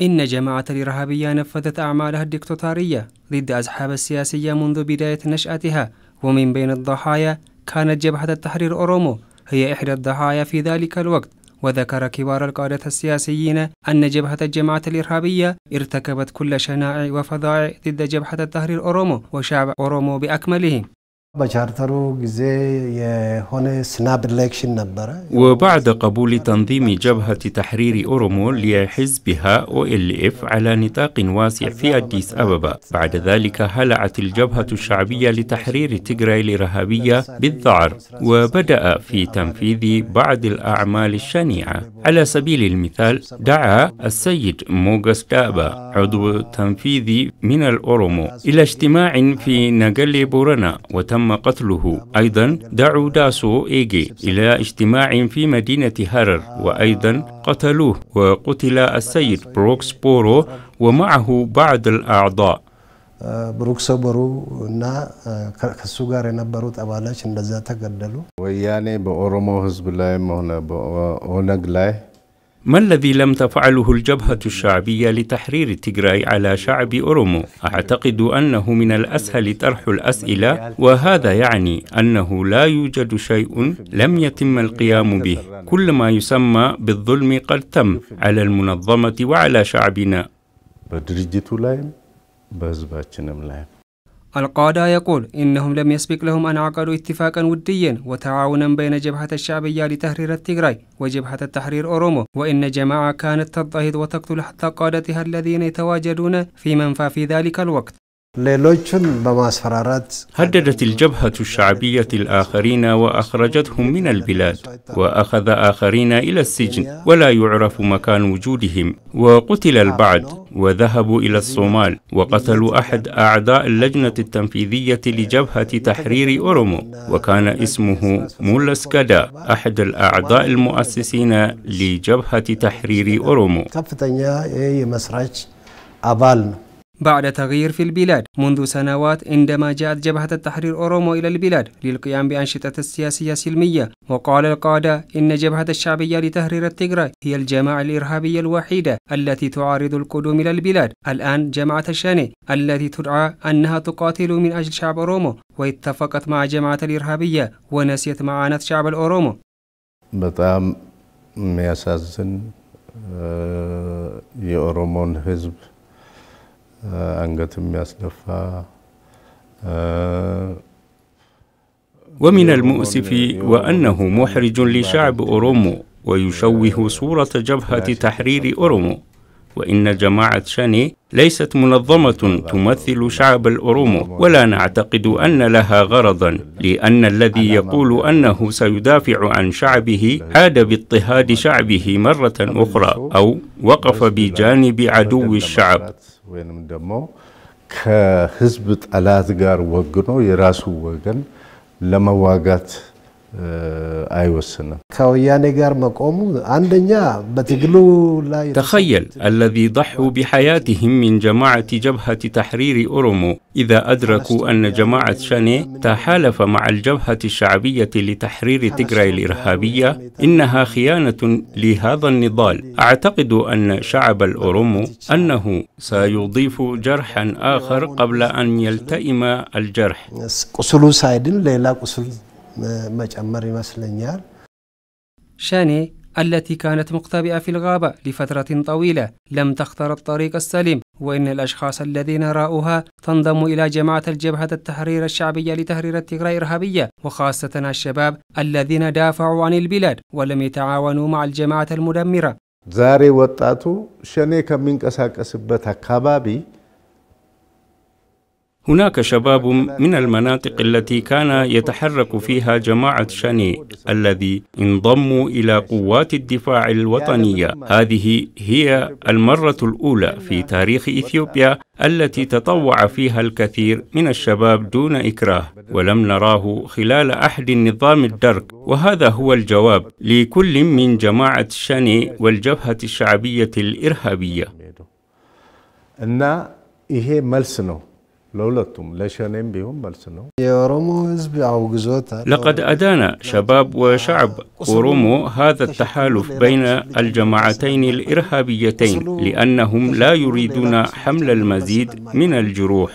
إن جماعة الإرهابية نفذت أعمالها الدكتاتورية ضد أصحاب السياسية منذ بداية نشأتها ومن بين الضحايا كانت جبهة التحرير أورومو هي إحدى الضحايا في ذلك الوقت وذكر كبار القادة السياسيين أن جبهة الجماعة الإرهابية ارتكبت كل شنائع وفظائع ضد جبهة التحرير أورومو وشعب أورومو بأكمله بشارترو سناب وبعد قبول تنظيم جبهة تحرير أورومو لحزبها أو ال إف على نطاق واسع في أديس أبابا بعد ذلك هلعت الجبهة الشعبية لتحرير تيغراي الإرهابية بالذعر وبدأ في تنفيذ بعض الأعمال الشنيعة على سبيل المثال دعا السيد موغس دابا عضو تنفيذي من الأورومو إلى اجتماع في نجلي بورنا وتم تم قتله أيضا دعوا داسو إيجي إلى اجتماع في مدينة هرر وأيضا قتلوه وقتل السيد بروكس بورو ومعه بعض الأعضاء بروكس بورو نا ከሱ ጋር የነበሩት نزاتا قدلو وياني ወያኔ በኦሮሞ ሕዝብ ላይም ما الذي لم تفعله الجبهة الشعبية لتحرير تيغراي على شعب أورومو؟ أعتقد أنه من الأسهل طرح الأسئلة وهذا يعني أنه لا يوجد شيء لم يتم القيام به كل ما يسمى بالظلم قد تم على المنظمة وعلى شعبنا القادة يقول إنهم لم يسبق لهم أن عقدوا اتفاقا وديا وتعاونا بين جبهة الشعبية لتحرير التيغراي وجبهة التحرير أورومو وإن جماعة كانت تضطهد وتقتل حتى قادتها الذين يتواجدون في منفى في ذلك الوقت هددت الجبهة الشعبية الآخرين وأخرجتهم من البلاد وأخذ آخرين إلى السجن ولا يعرف مكان وجودهم وقتل البعض وذهبوا إلى الصومال وقتلوا أحد أعضاء اللجنة التنفيذية لجبهة تحرير أورومو وكان اسمه مولس كدا أحد الأعضاء المؤسسين لجبهة تحرير أورومو بعد تغيير في البلاد منذ سنوات عندما جاءت جبهة التحرير أورومو إلى البلاد للقيام بأنشطة السياسية السلمية وقال القادة إن جبهة الشعبية لتحرير التجرة هي الجماعة الإرهابية الوحيدة التي تعارض القدوم إلى البلاد الآن جماعة الشاني التي تدعى أنها تقاتل من أجل شعب أورومو واتفقت مع جماعة الإرهابية ونسيت معاناة شعب الأورومو በጣም ميساسن የኦሮሞን ህዝብ آه، آه، ومن المؤسف وأنه محرج لشعب أورومو ويشوه آه، صورة جبهة تحرير أورومو وإن جماعة شاني ليست منظمة تمثل شعب الأورومو ولا نعتقد أن لها غرضا لأن الذي يقول أنه سيدافع عن شعبه عاد باضطهاد شعبه مرة أخرى أو وقف بجانب عدو الشعب ወይንም ደግሞ ከህዝብ ጠላት ጋር ወግኖ የራሱ ወገን ለመዋጋት تخيل الذي ضحوا بحياتهم من جماعة جبهة تحرير أورومو إذا أدركوا أن جماعة شاني تحالف مع الجبهة الشعبية لتحرير تيغراي الإرهابية إنها خيانة لهذا النضال أعتقد أن شعب الأورومو أنه سيضيف جرحا آخر قبل أن يلتئم الجرح መጨመር ይመስለኛል። التي كانت مختبئة في الغابة لفترة طويلة لم تختر الطريق السليم وإن الأشخاص الذين رأوها تنضم إلى جماعة الجبهة التحرير الشعبية لتحرير التجري إرهابية وخاصة الشباب الذين دافعوا عن البلاد ولم يتعاونوا مع الجماعة المدمرة زاري وطاتو شني كمين كساكسبت أكابابي هناك شباب من المناطق التي كان يتحرك فيها جماعة شاني الذي انضموا إلى قوات الدفاع الوطنية هذه هي المرة الأولى في تاريخ إثيوبيا التي تطوع فيها الكثير من الشباب دون إكراه ولم نراه خلال أحد النظام الدرك وهذا هو الجواب لكل من جماعة شاني والجبهة الشعبية الإرهابية إن إيه ملسنو لولتهم لقد أدان شباب وشعب أورومو هذا التحالف بين الجماعتين الإرهابيتين لأنهم لا يريدون حمل المزيد من الجروح